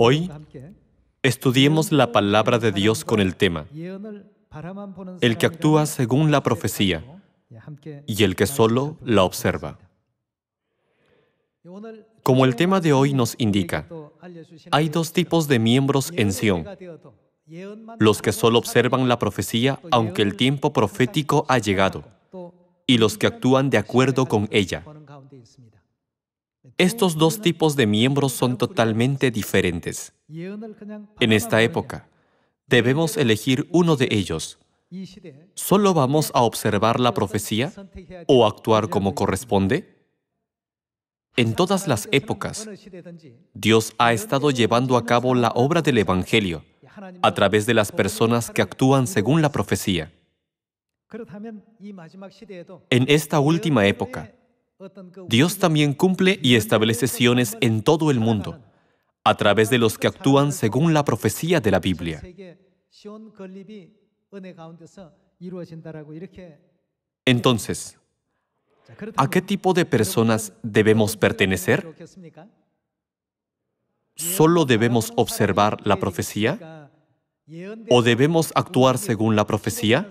Hoy estudiemos la palabra de Dios con el tema, el que actúa según la profecía y el que solo la observa. Como el tema de hoy nos indica, hay dos tipos de miembros en Sion. Los que solo observan la profecía aunque el tiempo profético ha llegado, y los que actúan de acuerdo con ella. Estos dos tipos de miembros son totalmente diferentes. En esta época, debemos elegir uno de ellos. ¿Solo vamos a observar la profecía o actuar como corresponde? En todas las épocas, Dios ha estado llevando a cabo la obra del Evangelio a través de las personas que actúan según la profecía. En esta última época, Dios también cumple y establece siones en todo el mundo, a través de los que actúan según la profecía de la Biblia. Entonces, ¿a qué tipo de personas debemos pertenecer? ¿Solo debemos observar la profecía? ¿O debemos actuar según la profecía?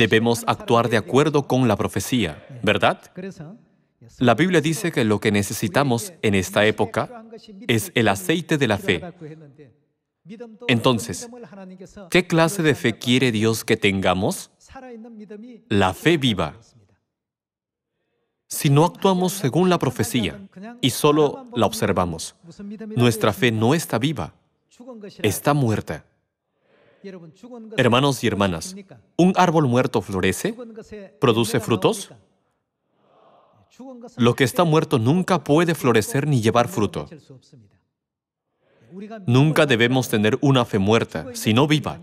Debemos actuar de acuerdo con la profecía, ¿verdad? La Biblia dice que lo que necesitamos en esta época es el aceite de la fe. Entonces, ¿qué clase de fe quiere Dios que tengamos? La fe viva. Si no actuamos según la profecía y solo la observamos, nuestra fe no está viva, está muerta. Hermanos y hermanas, ¿un árbol muerto florece? ¿Produce frutos? Lo que está muerto nunca puede florecer ni llevar fruto. Nunca debemos tener una fe muerta, sino viva.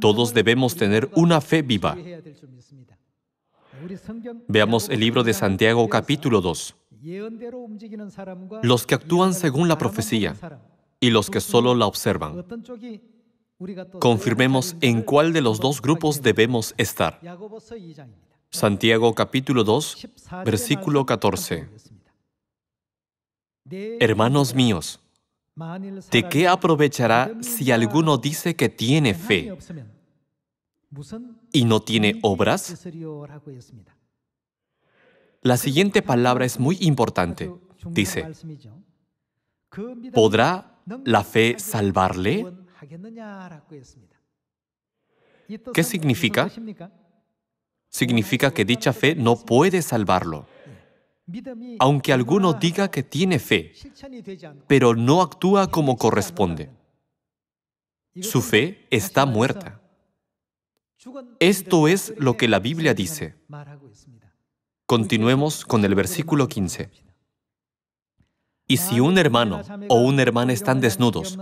Todos debemos tener una fe viva. Veamos el libro de Santiago capítulo 2. Los que actúan según la profecía y los que solo la observan confirmemos en cuál de los dos grupos debemos estar. Santiago capítulo 2, versículo 14. Hermanos míos, ¿de qué aprovechará si alguno dice que tiene fe y no tiene obras? La siguiente palabra es muy importante. Dice, ¿podrá la fe salvarle? ¿Qué significa? Significa que dicha fe no puede salvarlo. Aunque alguno diga que tiene fe, pero no actúa como corresponde, su fe está muerta. Esto es lo que la Biblia dice. Continuemos con el versículo 15. Y si un hermano o un hermana están desnudos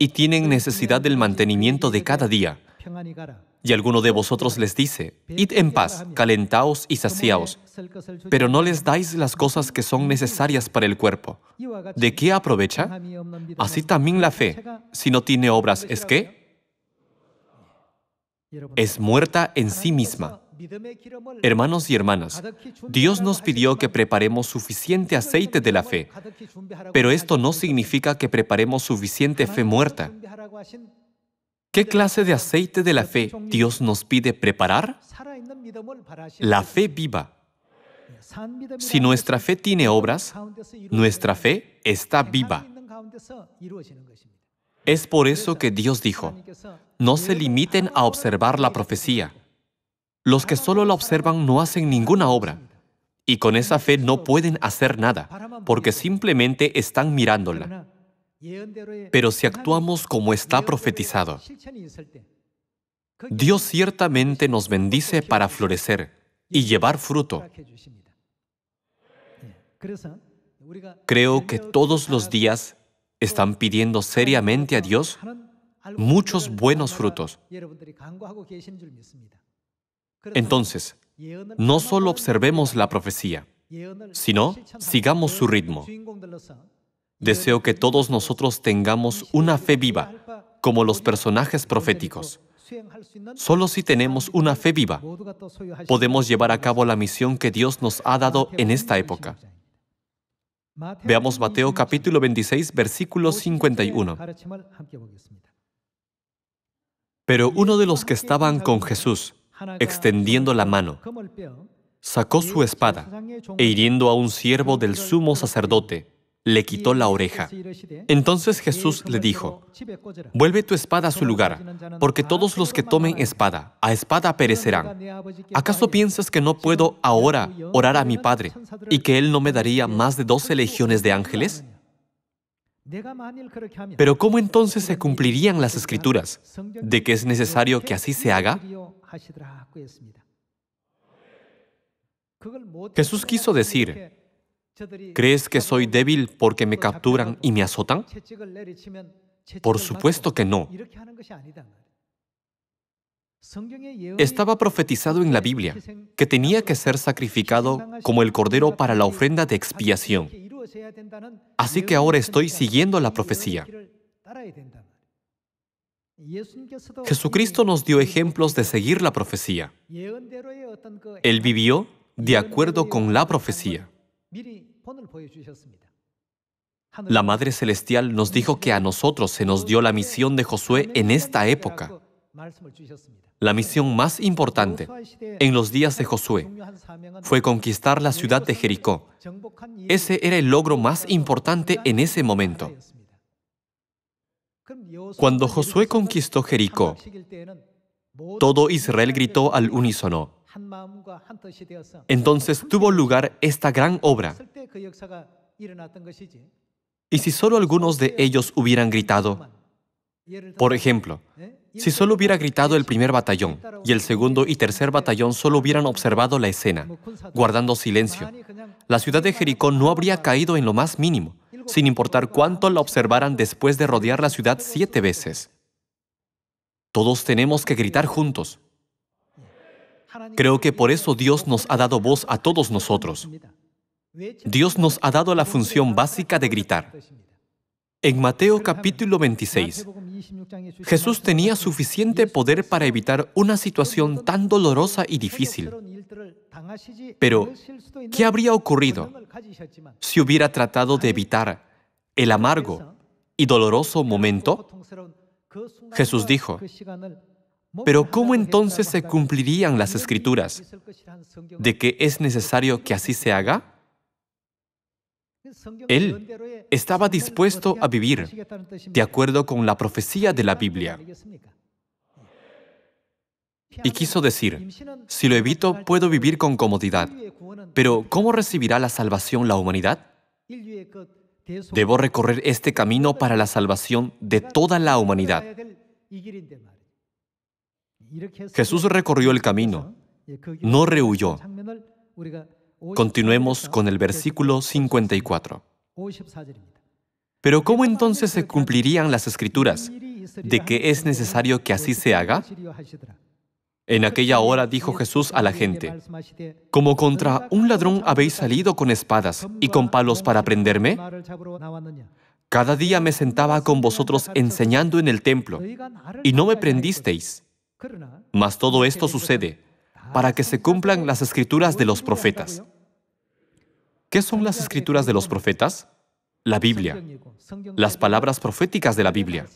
y tienen necesidad del mantenimiento de cada día, y alguno de vosotros les dice, id en paz, calentaos y saciaos, pero no les dais las cosas que son necesarias para el cuerpo. ¿De qué aprovecha? Así también la fe, si no tiene obras, es qué? es muerta en sí misma. Hermanos y hermanas, Dios nos pidió que preparemos suficiente aceite de la fe, pero esto no significa que preparemos suficiente fe muerta. ¿Qué clase de aceite de la fe Dios nos pide preparar? La fe viva. Si nuestra fe tiene obras, nuestra fe está viva. Es por eso que Dios dijo, no se limiten a observar la profecía los que solo la observan no hacen ninguna obra, y con esa fe no pueden hacer nada, porque simplemente están mirándola. Pero si actuamos como está profetizado, Dios ciertamente nos bendice para florecer y llevar fruto. Creo que todos los días están pidiendo seriamente a Dios muchos buenos frutos. Entonces, no solo observemos la profecía, sino sigamos su ritmo. Deseo que todos nosotros tengamos una fe viva, como los personajes proféticos. Solo si tenemos una fe viva, podemos llevar a cabo la misión que Dios nos ha dado en esta época. Veamos Mateo capítulo 26, versículo 51. Pero uno de los que estaban con Jesús, extendiendo la mano, sacó su espada e hiriendo a un siervo del sumo sacerdote, este, le quitó la este oreja. Entonces Jesús le dijo, vuelve tu espada a su lugar, porque todos ah, los que tomen espada, a espada perecerán. Pues ¿Acaso piensas que no puedo ahora orar a mi Padre y que Él no me daría más de doce legiones de ángeles? Pero ¿cómo entonces se cumplirían las escrituras de que es necesario que así se haga? Jesús quiso decir, ¿crees que soy débil porque me capturan y me azotan? Por supuesto que no. Estaba profetizado en la Biblia que tenía que ser sacrificado como el cordero para la ofrenda de expiación. Así que ahora estoy siguiendo la profecía. Jesucristo nos dio ejemplos de seguir la profecía. Él vivió de acuerdo con la profecía. La Madre Celestial nos dijo que a nosotros se nos dio la misión de Josué en esta época. La misión más importante este en los días de Josué fue conquistar la ciudad de Jericó. Ese era el logro más importante en ese momento. Cuando Josué conquistó Jericó, todo Israel gritó al unísono. Entonces tuvo lugar esta gran obra. Y si solo algunos de ellos hubieran gritado, por ejemplo, si solo hubiera gritado el primer batallón y el segundo y tercer batallón solo hubieran observado la escena, guardando silencio, la ciudad de Jericó no habría caído en lo más mínimo sin importar cuánto la observaran después de rodear la ciudad siete veces. Todos tenemos que gritar juntos. Creo que por eso Dios nos ha dado voz a todos nosotros. Dios nos ha dado la función básica de gritar. En Mateo capítulo 26, Jesús tenía suficiente poder para evitar una situación tan dolorosa y difícil. Pero, ¿qué habría ocurrido si hubiera tratado de evitar el amargo y doloroso momento? Jesús dijo, pero ¿cómo entonces se cumplirían las escrituras de que es necesario que así se haga? Él estaba dispuesto a vivir de acuerdo con la profecía de la Biblia. Y quiso decir, si lo evito puedo vivir con comodidad, pero ¿cómo recibirá la salvación la humanidad? Debo recorrer este camino para la salvación de toda la humanidad. Jesús recorrió el camino, no rehuyó. Continuemos con el versículo 54. Pero ¿cómo entonces se cumplirían las escrituras de que es necesario que así se haga? En aquella hora dijo Jesús a la gente, ¿como contra un ladrón habéis salido con espadas y con palos para prenderme? Cada día me sentaba con vosotros enseñando en el templo, y no me prendisteis. Mas todo esto sucede para que se cumplan las escrituras de los profetas. ¿Qué son las escrituras de los profetas? La Biblia, las palabras proféticas de la Biblia.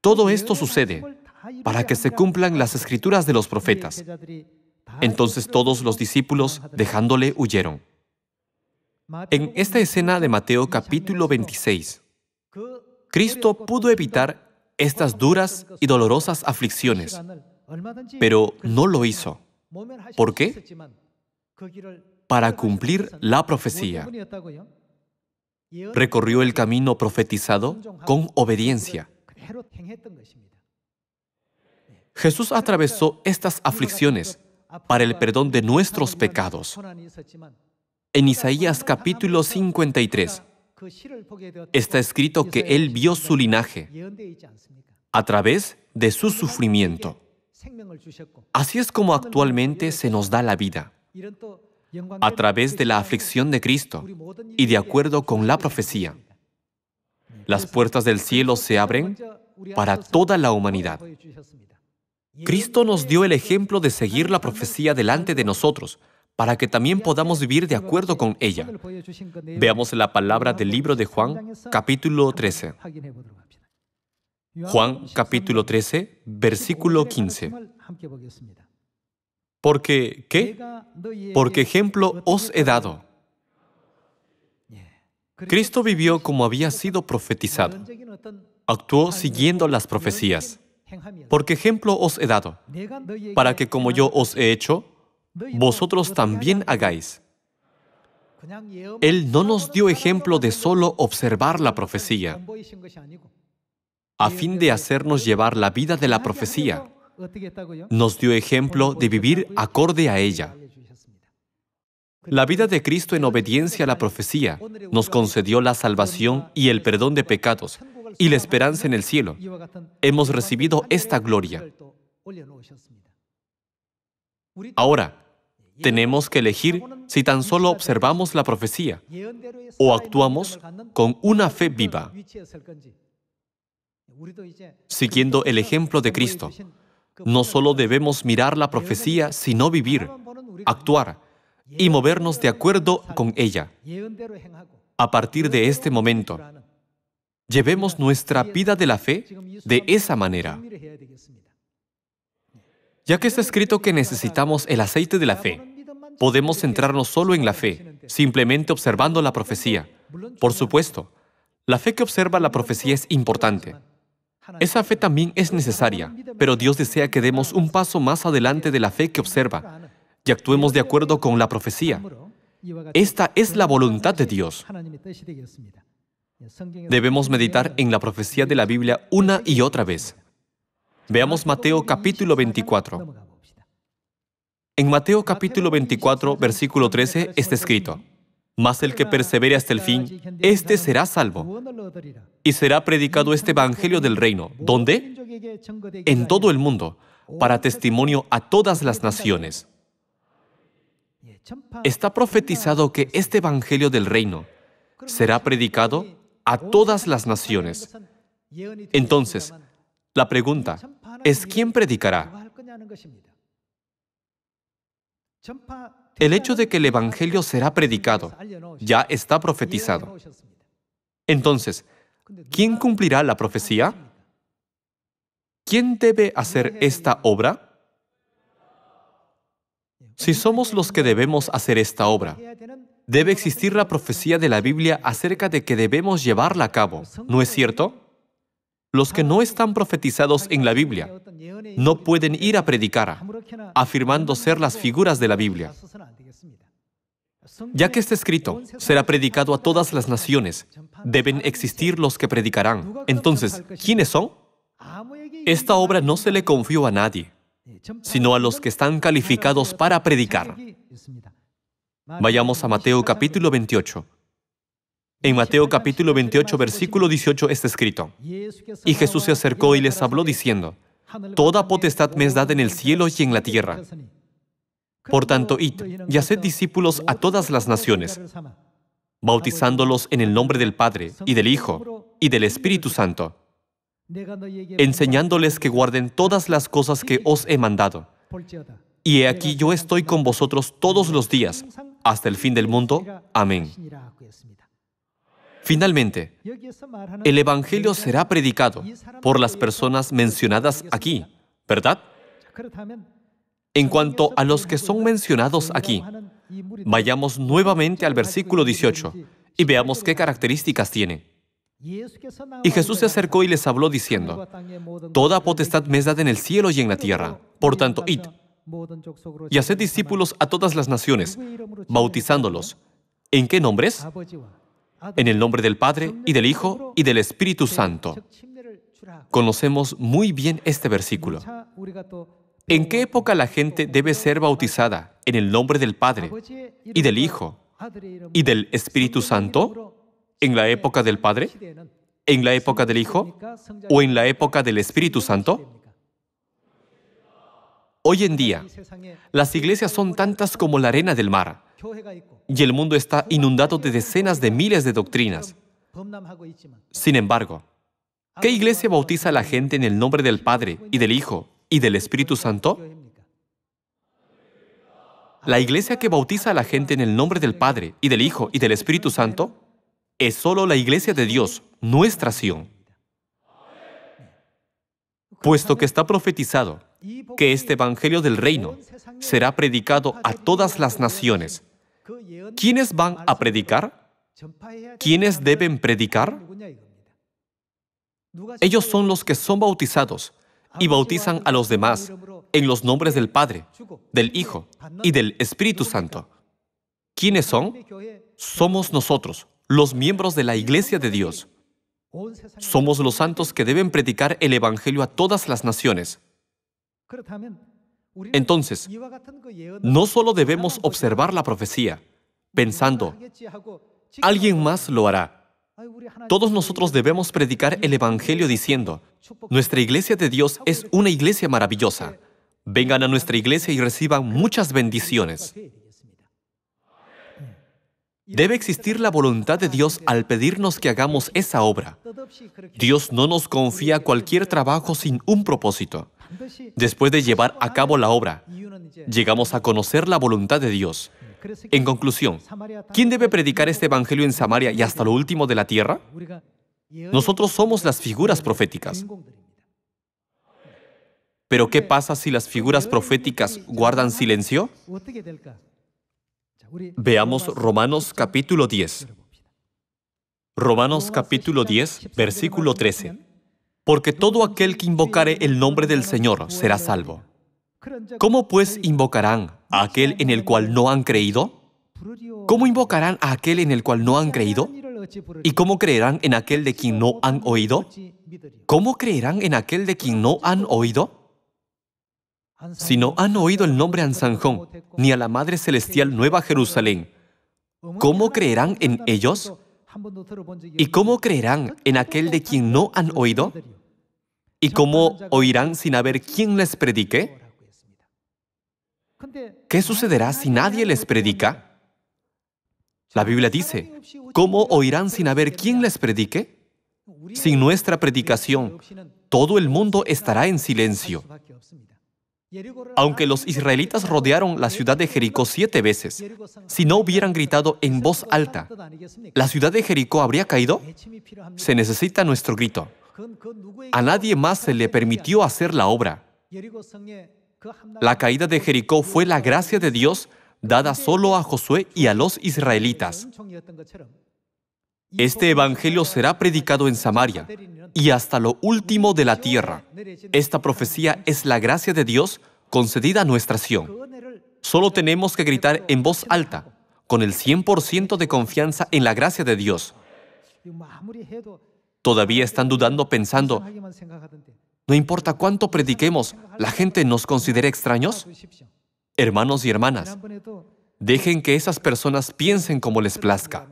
Todo esto sucede para que se cumplan las escrituras de los profetas. Entonces todos los discípulos, dejándole, huyeron. En esta escena de Mateo capítulo 26, Cristo pudo evitar estas duras y dolorosas aflicciones pero no lo hizo. ¿Por qué? Para cumplir la profecía. Recorrió el camino profetizado con obediencia. Jesús atravesó estas aflicciones para el perdón de nuestros pecados. En Isaías capítulo 53 está escrito que Él vio su linaje a través de su sufrimiento. Así es como actualmente se nos da la vida, a través de la aflicción de Cristo y de acuerdo con la profecía. Las puertas del cielo se abren para toda la humanidad. Cristo nos dio el ejemplo de seguir la profecía delante de nosotros, para que también podamos vivir de acuerdo con ella. Veamos la palabra del libro de Juan, capítulo 13. Juan capítulo 13, versículo 15. Porque, ¿qué? Porque ejemplo os he dado. Cristo vivió como había sido profetizado. Actuó siguiendo las profecías. Porque ejemplo os he dado, para que como yo os he hecho, vosotros también hagáis. Él no nos dio ejemplo de solo observar la profecía a fin de hacernos llevar la vida de la profecía. Nos dio ejemplo de vivir acorde a ella. La vida de Cristo en obediencia a la profecía nos concedió la salvación y el perdón de pecados y la esperanza en el cielo. Hemos recibido esta gloria. Ahora, tenemos que elegir si tan solo observamos la profecía o actuamos con una fe viva. Siguiendo el ejemplo de Cristo, no solo debemos mirar la profecía, sino vivir, actuar y movernos de acuerdo con ella. A partir de este momento, llevemos nuestra vida de la fe de esa manera. Ya que está escrito que necesitamos el aceite de la fe, podemos centrarnos solo en la fe, simplemente observando la profecía. Por supuesto, la fe que observa la profecía es importante, esa fe también es necesaria, pero Dios desea que demos un paso más adelante de la fe que observa y actuemos de acuerdo con la profecía. Esta es la voluntad de Dios. Debemos meditar en la profecía de la Biblia una y otra vez. Veamos Mateo capítulo 24. En Mateo capítulo 24, versículo 13, está escrito, mas el que persevere hasta el fin, éste será salvo. Y será predicado este Evangelio del Reino. ¿Dónde? En todo el mundo, para testimonio a todas las naciones. Está profetizado que este Evangelio del Reino será predicado a todas las naciones. Entonces, la pregunta es, ¿quién predicará? El hecho de que el Evangelio será predicado ya está profetizado. Entonces, ¿quién cumplirá la profecía? ¿Quién debe hacer esta obra? Si somos los que debemos hacer esta obra, debe existir la profecía de la Biblia acerca de que debemos llevarla a cabo, ¿no es cierto? Los que no están profetizados en la Biblia no pueden ir a predicar afirmando ser las figuras de la Biblia. Ya que está escrito, será predicado a todas las naciones, deben existir los que predicarán. Entonces, ¿quiénes son? Esta obra no se le confió a nadie, sino a los que están calificados para predicar. Vayamos a Mateo capítulo 28. En Mateo capítulo 28, versículo 18 está escrito, Y Jesús se acercó y les habló diciendo, Toda potestad me es dada en el cielo y en la tierra. Por tanto, id y haced discípulos a todas las naciones, bautizándolos en el nombre del Padre y del Hijo y del Espíritu Santo, enseñándoles que guarden todas las cosas que os he mandado. Y he aquí yo estoy con vosotros todos los días, hasta el fin del mundo. Amén. Finalmente, el Evangelio será predicado por las personas mencionadas aquí, ¿verdad? En cuanto a los que son mencionados aquí, vayamos nuevamente al versículo 18 y veamos qué características tiene. Y Jesús se acercó y les habló diciendo, Toda potestad me es dada en el cielo y en la tierra, por tanto, id y haced discípulos a todas las naciones, bautizándolos. ¿En qué nombres? En el nombre del Padre, y del Hijo, y del Espíritu Santo. Conocemos muy bien este versículo. ¿En qué época la gente debe ser bautizada en el nombre del Padre, y del Hijo, y del Espíritu Santo? ¿En la época del Padre? ¿En la época del Hijo? ¿O en la época del Espíritu Santo? Hoy en día, las iglesias son tantas como la arena del mar. Y el mundo está inundado de decenas de miles de doctrinas. Sin embargo, ¿qué iglesia bautiza a la gente en el nombre del Padre y del Hijo y del Espíritu Santo? La iglesia que bautiza a la gente en el nombre del Padre y del Hijo y del Espíritu Santo es solo la iglesia de Dios, nuestra Sion. Puesto que está profetizado que este Evangelio del Reino será predicado a todas las naciones. ¿Quiénes van a predicar? ¿Quiénes deben predicar? Ellos son los que son bautizados y bautizan a los demás en los nombres del Padre, del Hijo y del Espíritu Santo. ¿Quiénes son? Somos nosotros, los miembros de la Iglesia de Dios. Somos los santos que deben predicar el Evangelio a todas las naciones. Entonces, no solo debemos observar la profecía pensando, alguien más lo hará. Todos nosotros debemos predicar el Evangelio diciendo, nuestra iglesia de Dios es una iglesia maravillosa. Vengan a nuestra iglesia y reciban muchas bendiciones. Debe existir la voluntad de Dios al pedirnos que hagamos esa obra. Dios no nos confía cualquier trabajo sin un propósito. Después de llevar a cabo la obra, llegamos a conocer la voluntad de Dios. En conclusión, ¿quién debe predicar este Evangelio en Samaria y hasta lo último de la tierra? Nosotros somos las figuras proféticas. Pero ¿qué pasa si las figuras proféticas guardan silencio? Veamos Romanos capítulo 10. Romanos capítulo 10, versículo 13 porque todo aquel que invocare el nombre del Señor será salvo. ¿Cómo pues invocarán a aquel en el cual no han creído? ¿Cómo invocarán a aquel en el cual no han creído? ¿Y cómo creerán en aquel de quien no han oído? ¿Cómo creerán en aquel de quien no han oído? Si no han oído el nombre Ansanjón, ni a la Madre Celestial Nueva Jerusalén, ¿cómo creerán en ellos? ¿Y cómo creerán en aquel de quien no han oído? ¿Y cómo oirán sin haber quien les predique? ¿Qué sucederá si nadie les predica? La Biblia dice, ¿cómo oirán sin haber quien les predique? Sin nuestra predicación, todo el mundo estará en silencio. Aunque los israelitas rodearon la ciudad de Jericó siete veces, si no hubieran gritado en voz alta, ¿la ciudad de Jericó habría caído? Se necesita nuestro grito. A nadie más se le permitió hacer la obra. La caída de Jericó fue la gracia de Dios dada solo a Josué y a los israelitas. Este evangelio será predicado en Samaria y hasta lo último de la tierra. Esta profecía es la gracia de Dios concedida a nuestra acción. Solo tenemos que gritar en voz alta, con el 100% de confianza en la gracia de Dios. Todavía están dudando pensando, no importa cuánto prediquemos, ¿la gente nos considera extraños? Hermanos y hermanas, dejen que esas personas piensen como les plazca.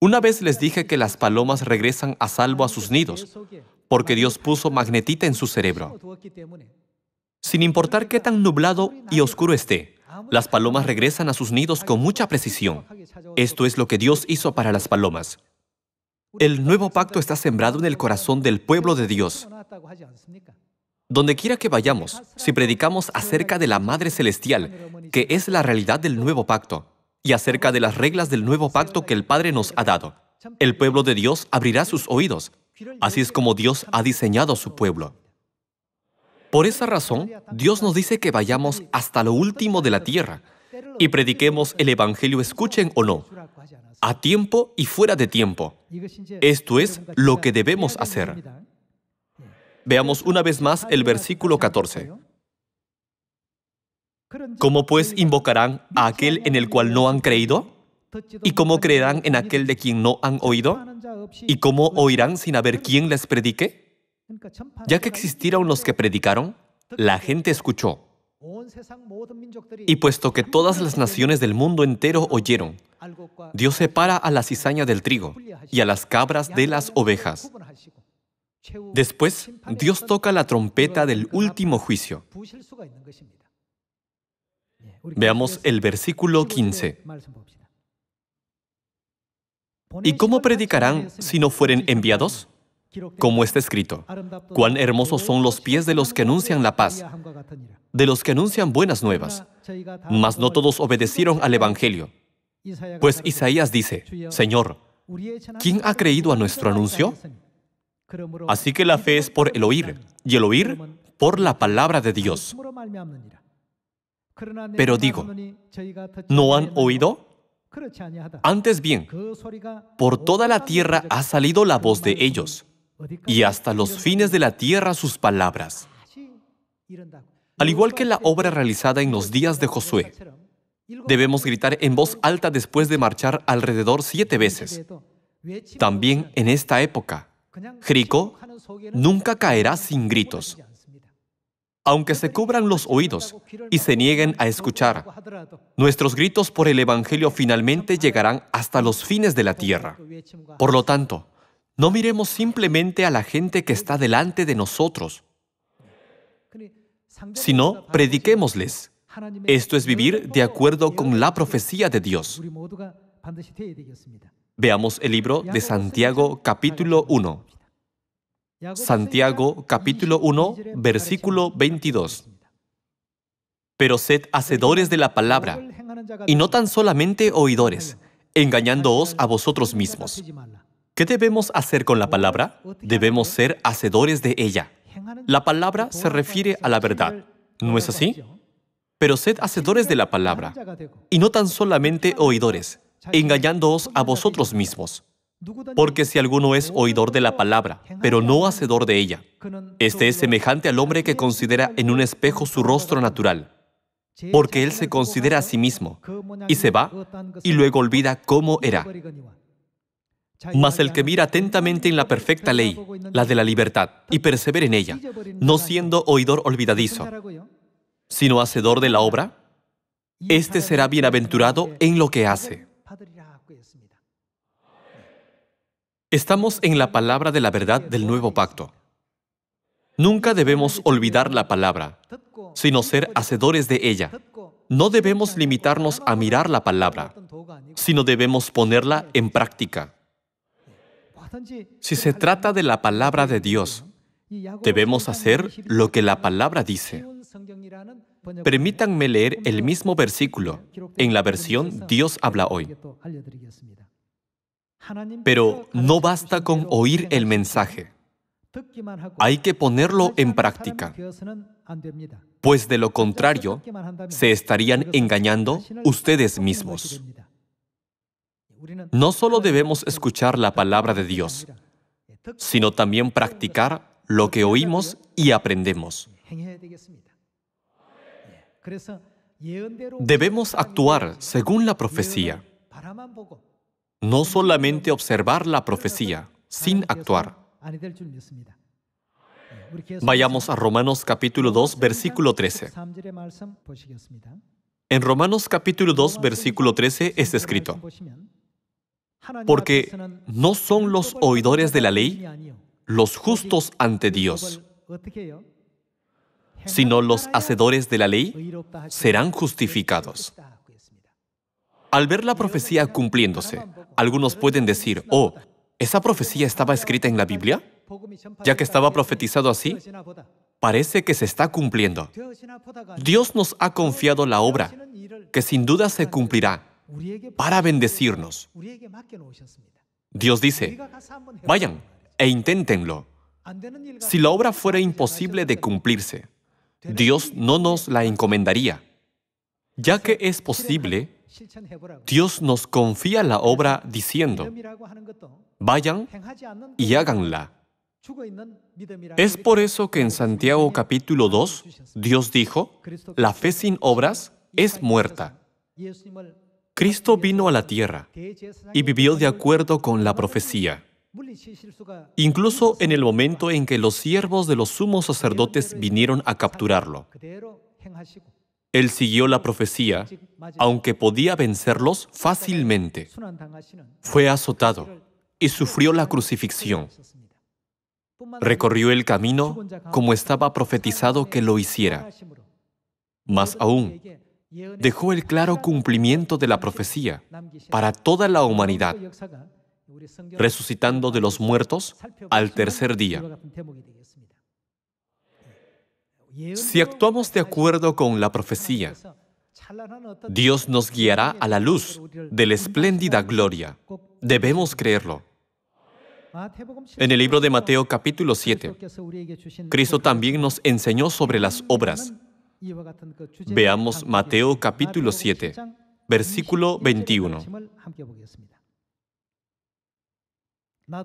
Una vez les dije que las palomas regresan a salvo a sus nidos, porque Dios puso magnetita en su cerebro. Sin importar qué tan nublado y oscuro esté, las palomas regresan a sus nidos con mucha precisión. Esto es lo que Dios hizo para las palomas. El nuevo pacto está sembrado en el corazón del pueblo de Dios. Donde quiera que vayamos, si predicamos acerca de la Madre Celestial, que es la realidad del nuevo pacto, y acerca de las reglas del nuevo pacto que el Padre nos ha dado, el pueblo de Dios abrirá sus oídos. Así es como Dios ha diseñado su pueblo. Por esa razón, Dios nos dice que vayamos hasta lo último de la tierra y prediquemos el Evangelio, escuchen o no a tiempo y fuera de tiempo. Esto es lo que debemos hacer. Veamos una vez más el versículo 14. ¿Cómo pues invocarán a aquel en el cual no han creído? ¿Y cómo creerán en aquel de quien no han oído? ¿Y cómo oirán sin haber quien les predique? Ya que existieron los que predicaron, la gente escuchó. Y puesto que todas las naciones del mundo entero oyeron, Dios separa a la cizaña del trigo y a las cabras de las ovejas. Después, Dios toca la trompeta del último juicio. Veamos el versículo 15. ¿Y cómo predicarán si no fueren enviados? Como está escrito, cuán hermosos son los pies de los que anuncian la paz de los que anuncian buenas nuevas, mas no todos obedecieron al Evangelio. Pues Isaías dice, Señor, ¿quién ha creído a nuestro anuncio? Así que la fe es por el oír, y el oír por la palabra de Dios. Pero digo, ¿no han oído? Antes bien, por toda la tierra ha salido la voz de ellos, y hasta los fines de la tierra sus palabras. Al igual que la obra realizada en los días de Josué, debemos gritar en voz alta después de marchar alrededor siete veces. También en esta época, Jericó nunca caerá sin gritos. Aunque se cubran los oídos y se nieguen a escuchar, nuestros gritos por el Evangelio finalmente llegarán hasta los fines de la tierra. Por lo tanto, no miremos simplemente a la gente que está delante de nosotros, sino prediquémosles. Esto es vivir de acuerdo con la profecía de Dios. Veamos el libro de Santiago capítulo 1. Santiago capítulo 1, versículo 22. Pero sed hacedores de la palabra, y no tan solamente oidores, engañándoos a vosotros mismos. ¿Qué debemos hacer con la palabra? Debemos ser hacedores de ella. La palabra se refiere a la verdad, ¿no es así? Pero sed hacedores de la palabra, y no tan solamente oidores, engañándoos a vosotros mismos. Porque si alguno es oidor de la palabra, pero no hacedor de ella, este es semejante al hombre que considera en un espejo su rostro natural, porque él se considera a sí mismo, y se va, y luego olvida cómo era. Mas el que mira atentamente en la perfecta ley, la de la libertad, y persevera en ella, no siendo oidor olvidadizo, sino hacedor de la obra, este será bienaventurado en lo que hace. Estamos en la palabra de la verdad del nuevo pacto. Nunca debemos olvidar la palabra, sino ser hacedores de ella. No debemos limitarnos a mirar la palabra, sino debemos ponerla en práctica. Si se trata de la palabra de Dios, debemos hacer lo que la palabra dice. Pues, Permítanme leer el mismo versículo en la versión Dios habla hoy. Pero no basta con oír el mensaje. Hay que ponerlo en práctica, pues de lo contrario se estarían engañando ustedes mismos no solo debemos escuchar la palabra de Dios, sino también practicar lo que oímos y aprendemos. Debemos actuar según la profecía, no solamente observar la profecía sin actuar. Vayamos a Romanos capítulo 2, versículo 13. En Romanos capítulo 2, versículo 13 es escrito, porque no son los oidores de la ley los justos ante Dios, sino los hacedores de la ley serán justificados. Al ver la profecía cumpliéndose, algunos pueden decir, oh, ¿esa profecía estaba escrita en la Biblia? Ya que estaba profetizado así, parece que se está cumpliendo. Dios nos ha confiado la obra, que sin duda se cumplirá para bendecirnos. Dios dice, vayan e inténtenlo. Si la obra fuera imposible de cumplirse, Dios no nos la encomendaría. Ya que es posible, Dios nos confía la obra diciendo, vayan y háganla. Es por eso que en Santiago capítulo 2, Dios dijo, la fe sin obras es muerta. Cristo vino a la tierra y vivió de acuerdo con la profecía. Incluso en el momento en que los siervos de los sumos sacerdotes vinieron a capturarlo, él siguió la profecía, aunque podía vencerlos fácilmente. Fue azotado y sufrió la crucifixión. Recorrió el camino como estaba profetizado que lo hiciera. Más aún, dejó el claro cumplimiento de la profecía para toda la humanidad, resucitando de los muertos al tercer día. Si actuamos de acuerdo con la profecía, Dios nos guiará a la luz de la espléndida gloria. Debemos creerlo. En el libro de Mateo capítulo 7, Cristo también nos enseñó sobre las obras Veamos Mateo capítulo 7, versículo 21.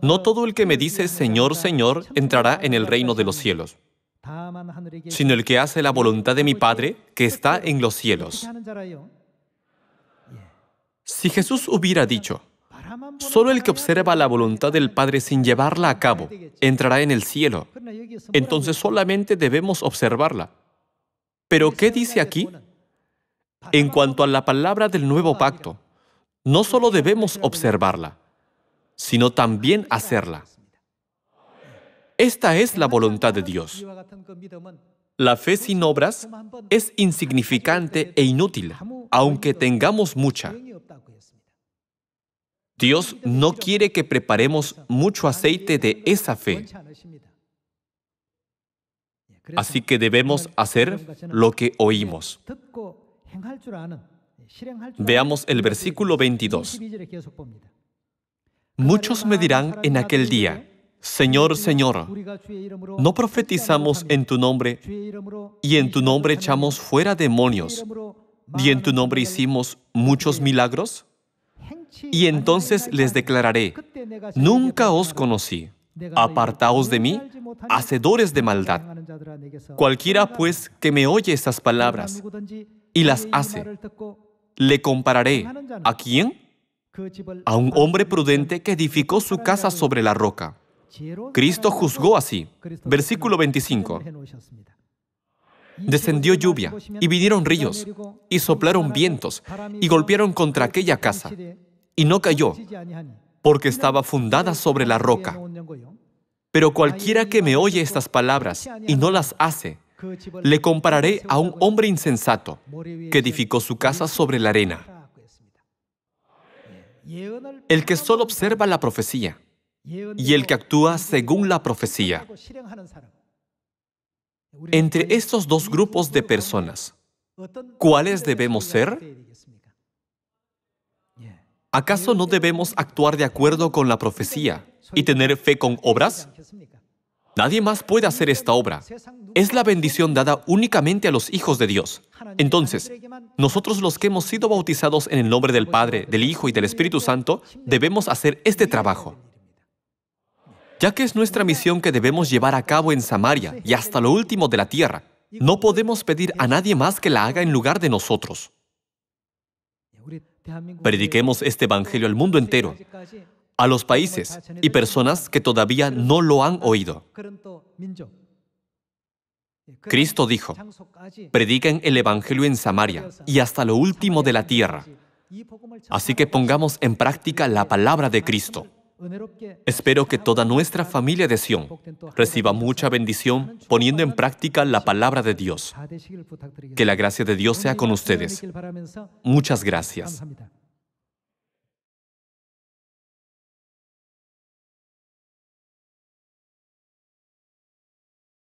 No todo el que me dice Señor, Señor entrará en el reino de los cielos, sino el que hace la voluntad de mi Padre que está en los cielos. Si Jesús hubiera dicho, Solo el que observa la voluntad del Padre sin llevarla a cabo entrará en el cielo. Entonces solamente debemos observarla. Pero ¿qué dice aquí? En cuanto a la palabra del nuevo pacto, no solo debemos observarla, sino también hacerla. Esta es la voluntad de Dios. La fe sin obras es insignificante e inútil, aunque tengamos mucha. Dios no quiere que preparemos mucho aceite de esa fe. Así que debemos hacer lo que oímos. Veamos el versículo 22. Muchos me dirán en aquel día, Señor, Señor, ¿no profetizamos en tu nombre y en tu nombre echamos fuera demonios y en tu nombre hicimos muchos milagros? Y entonces les declararé, nunca os conocí apartaos de mí, hacedores de maldad. Cualquiera pues que me oye estas palabras y las hace, le compararé a quién? A un hombre prudente que edificó su casa sobre la roca. Cristo juzgó así. Versículo 25. Descendió lluvia, y vinieron ríos, y soplaron vientos, y golpearon contra aquella casa, y no cayó, porque estaba fundada sobre la roca. Pero cualquiera que me oye estas palabras y no las hace, le compararé a un hombre insensato que edificó su casa sobre la arena. El que solo observa la profecía y el que actúa según la profecía. Entre estos dos grupos de personas, ¿cuáles debemos ser? ¿Acaso no debemos actuar de acuerdo con la profecía y tener fe con obras? Nadie más puede hacer esta obra. Es la bendición dada únicamente a los hijos de Dios. Entonces, nosotros los que hemos sido bautizados en el nombre del Padre, del Hijo y del Espíritu Santo, debemos hacer este trabajo. Ya que es nuestra misión que debemos llevar a cabo en Samaria y hasta lo último de la tierra, no podemos pedir a nadie más que la haga en lugar de nosotros. Prediquemos este Evangelio al mundo entero, a los países y personas que todavía no lo han oído. Cristo dijo, prediquen el Evangelio en Samaria y hasta lo último de la tierra. Así que pongamos en práctica la palabra de Cristo. Espero que toda nuestra familia de Sion reciba mucha bendición poniendo en práctica la palabra de Dios. Que la gracia de Dios sea con ustedes. Muchas gracias.